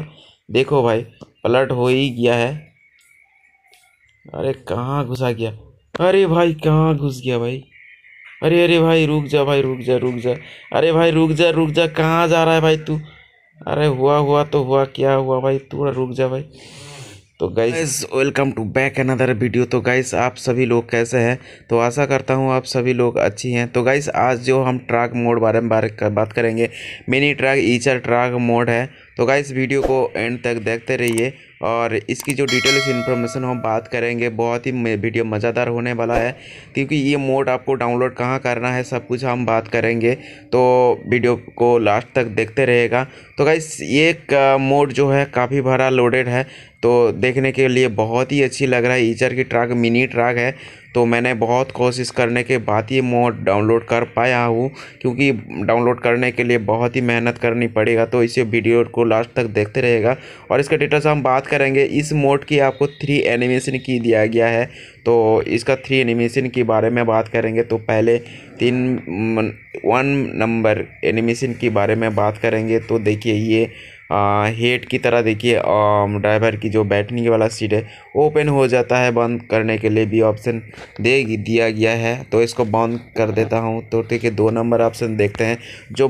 देखो भाई पलट हो ही गया है अरे कहाँ घुसा गया अरे भाई कहाँ घुस गया भाई अरे अरे भाई रुक जा भाई रुक जा रुक जा अरे भाई रुक जा रुक जा कहाँ जा रहा है भाई तू अरे हुआ हुआ तो हुआ क्या हुआ भाई तू रुक जा भाई तो guys welcome to back another video तो गाइस आप सभी लोग कैसे हैं तो आशा करता हूँ आप सभी लोग अच्छी हैं तो गाइस आज जो हम ट्रैक मोड बारे में बारे बात करेंगे mini truck Eicher truck mode है तो इस वीडियो को एंड तक देखते रहिए और इसकी जो डिटेल्स इन्फॉर्मेशन हम बात करेंगे बहुत ही वीडियो मज़ेदार होने वाला है क्योंकि ये मोड आपको डाउनलोड कहाँ करना है सब कुछ हम बात करेंगे तो वीडियो को लास्ट तक देखते रहेगा तो गाय ये मोड जो है काफ़ी भरा लोडेड है तो देखने के लिए बहुत ही अच्छी लग रहा है ईचर की ट्रक मिनी ट्रैक है तो मैंने बहुत कोशिश करने के बाद ये मोड डाउनलोड कर पाया हूँ क्योंकि डाउनलोड करने के लिए बहुत ही मेहनत करनी पड़ेगा तो इसे वीडियो को लास्ट तक देखते रहेगा और इसके डिटेल्स हम बात करेंगे इस मोड की आपको थ्री एनिमेशन की दिया गया है तो इसका थ्री एनिमेशन के बारे में बात करेंगे तो पहले तीन वन नंबर एनिमेशन के बारे में बात करेंगे तो देखिए ये हेड की तरह देखिए ड्राइवर की जो बैठने वाला सीट है ओपन हो जाता है बंद करने के लिए भी ऑप्शन दे दिया गया है तो इसको बंद कर देता हूँ तो देखिए दो नंबर ऑप्शन देखते हैं जो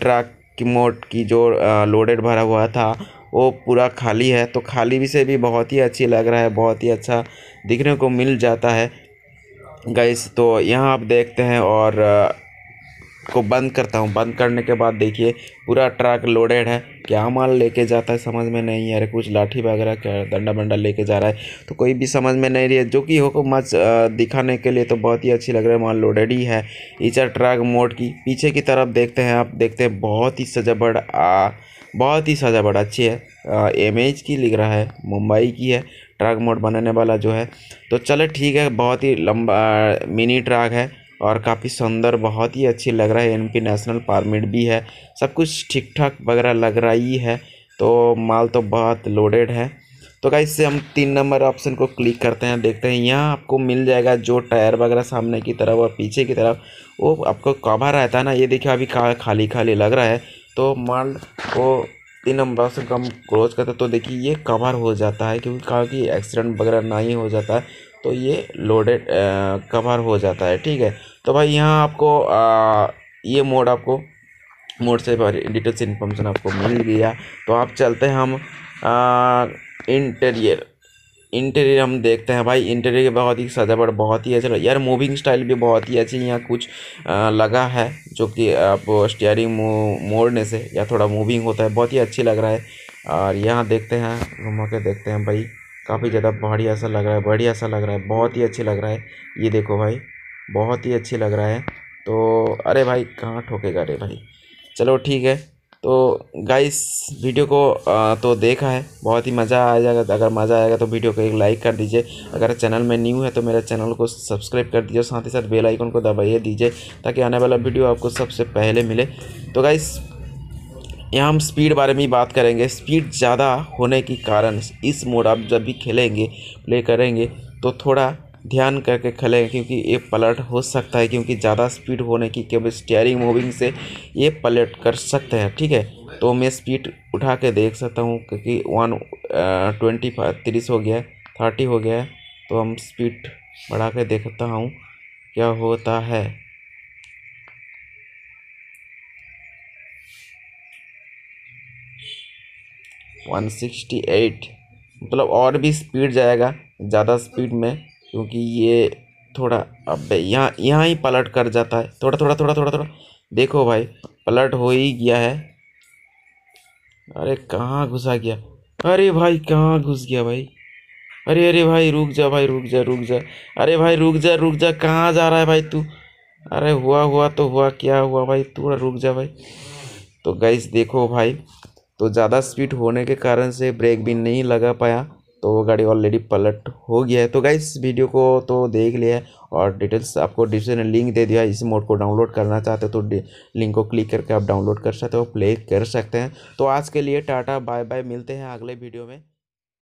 ट्रक की मोट की जो लोडेड भरा हुआ था वो पूरा खाली है तो खाली भी से भी बहुत ही अच्छी लग रहा है बहुत ही अच्छा दिखने को मिल जाता है गैस तो यहाँ आप देखते हैं और को बंद करता हूँ बंद करने के बाद देखिए पूरा ट्रक लोडेड है क्या माल लेके जाता है समझ में नहीं आ रहा कुछ लाठी वगैरह क्या डंडा बंडा लेके जा रहा है तो कोई भी समझ में नहीं रही है जो कि हो को मच दिखाने के लिए तो बहुत ही अच्छी लग रहा है माल लोडेड ही है इचर ट्रक मोड की पीछे की तरफ देखते हैं आप देखते हैं बहुत ही सजावट बहुत ही सजावट अच्छी है एम की लिख रहा है मुंबई की है ट्रक मोड बनाने वाला जो है तो चले ठीक है बहुत ही लंबा मिनी ट्रक है और काफी सुंदर बहुत ही अच्छी लग रहा है पी नेशनल परमिट भी है सब कुछ ठीक ठाक वगैरह लग रहा ही है तो माल तो बहुत लोडेड है तो क्या इससे हम तीन नंबर ऑप्शन को क्लिक करते हैं देखते हैं यहाँ आपको मिल जाएगा जो टायर वगैरह सामने की तरफ और पीछे की तरफ वो आपको कवर रहता है ना ये देखिए अभी खाली खाली लग रहा है तो माल को तीन नंबर से कम क्लोज करते तो देखिए ये कवर हो जाता है क्योंकि कहा कि एक्सीडेंट वगैरह ही हो जाता है तो ये लोडेड कवर हो जाता है ठीक है तो भाई यहाँ आपको आ, ये मोड आपको मोड से डिटेल्स इन्फॉर्मेशन आपको मिल गया तो आप चलते हैं हम इंटीरियर इंटीरियर हम देखते हैं भाई इंटीरियर बहुत ही सजावट बहुत ही अच्छा यार मूविंग स्टाइल भी बहुत ही अच्छी यहाँ कुछ आ, लगा है जो कि आप स्टीयरिंग मोड़ने से या थोड़ा मूविंग होता है बहुत ही अच्छी लग रहा है और यहाँ देखते हैं घुमा के देखते हैं भाई काफी ज्यादा बढ़िया सा लग रहा है बढ़िया सा लग रहा है बहुत ही अच्छे लग रहा है ये देखो भाई बहुत ही अच्छे लग रहा है तो अरे भाई कहाँ ठोकेगा अरे भाई चलो ठीक है तो गाइस वीडियो को आ, तो देखा है बहुत ही मज़ा आ जाएगा अगर मज़ा आएगा तो वीडियो को एक लाइक कर दीजिए अगर चैनल में न्यू है तो मेरे चैनल को सब्सक्राइब कर दीजिए और साथ ही साथ बेल आइकन को दबाइए दीजिए ताकि आने वाला वीडियो आपको सबसे पहले मिले तो गाइस यहाँ हम स्पीड बारे में बात करेंगे स्पीड ज़्यादा होने के कारण इस मोड आप जब भी खेलेंगे प्ले करेंगे तो थोड़ा ध्यान करके खेलें क्योंकि ये पलट हो सकता है क्योंकि ज़्यादा स्पीड होने की केवल स्टेयरिंग मूविंग से ये पलट कर सकते हैं ठीक है तो मैं स्पीड उठा के देख सकता हूँ क्योंकि वन ट्वेंटी तीस हो गया थर्टी हो गया तो हम स्पीड बढ़ा के देखता हूँ क्या होता है वन सिक्सटी एट मतलब और भी स्पीड जाएगा ज़्यादा स्पीड में क्योंकि ये थोड़ा अब यहाँ यहाँ ही पलट कर जाता है थोड़ा थोड़ा थोड़ा थोड़ा थोड़ा देखो भाई पलट हो ही गया है अरे कहाँ घुसा गया अरे भाई कहाँ घुस गया भाई अरे अरे भाई रुक जा भाई रुक जा रुक जा अरे भाई रुक जा रुक जा कहाँ जा रहा है भाई तू अरे हुआ हुआ तो हुआ क्या हुआ भाई थोड़ा रुक जा भाई तो गैस देखो भाई तो ज़्यादा स्पीड होने के कारण से ब्रेक भी नहीं लगा पाया तो वो गाड़ी ऑलरेडी पलट हो गया है तो इस वीडियो को तो देख लिया है और डिटेल्स आपको डिस्क्रिप्शन में लिंक दे दिया है इस मोड को डाउनलोड करना चाहते हो तो लिंक को क्लिक करके आप डाउनलोड कर सकते हो प्ले कर सकते हैं तो आज के लिए टाटा बाय बाय मिलते हैं अगले वीडियो में